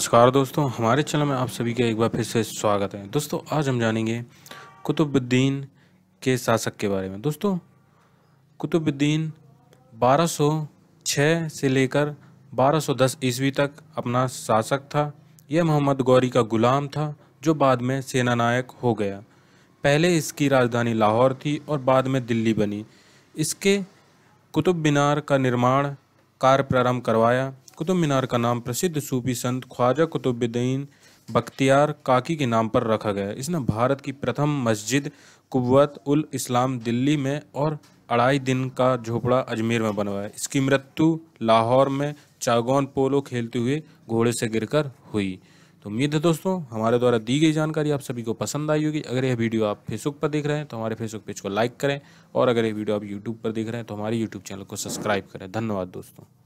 नमस्कार दोस्तों हमारे चैनल में आप सभी का एक बार फिर से स्वागत है दोस्तों आज हम जानेंगे कुतुबुद्दीन के शासक के बारे में दोस्तों कुतुबुद्दीन 1206 से लेकर 1210 ईस्वी तक अपना शासक था यह मोहम्मद गौरी का गुलाम था जो बाद में सेनानायक हो गया पहले इसकी राजधानी लाहौर थी और बाद में दिल्ली बनी इसके कुतुब मीनार का निर्माण कार्य प्रारंभ करवाया कुतुब मीनार का नाम प्रसिद्ध सूफी संत ख्वाजा कुतुबुद्दीन बख्तियार काकी के नाम पर रखा गया इसने भारत की प्रथम मस्जिद कुत उल इस्लाम दिल्ली में और अढ़ाई दिन का झोपड़ा अजमेर में बनवाया इसकी मृत्यु लाहौर में चागौन पोलो खेलते हुए घोड़े से गिरकर हुई तो उम्मीद है दोस्तों हमारे द्वारा दी गई जानकारी आप सभी को पसंद आई होगी अगर यह वीडियो आप फेसबुक पर देख रहे हैं तो हमारे फेसबुक पेज को लाइक करें और अगर यह वीडियो आप यूट्यूब पर देख रहे हैं तो हमारे यूट्यूब चैनल को सब्सक्राइब करें धन्यवाद दोस्तों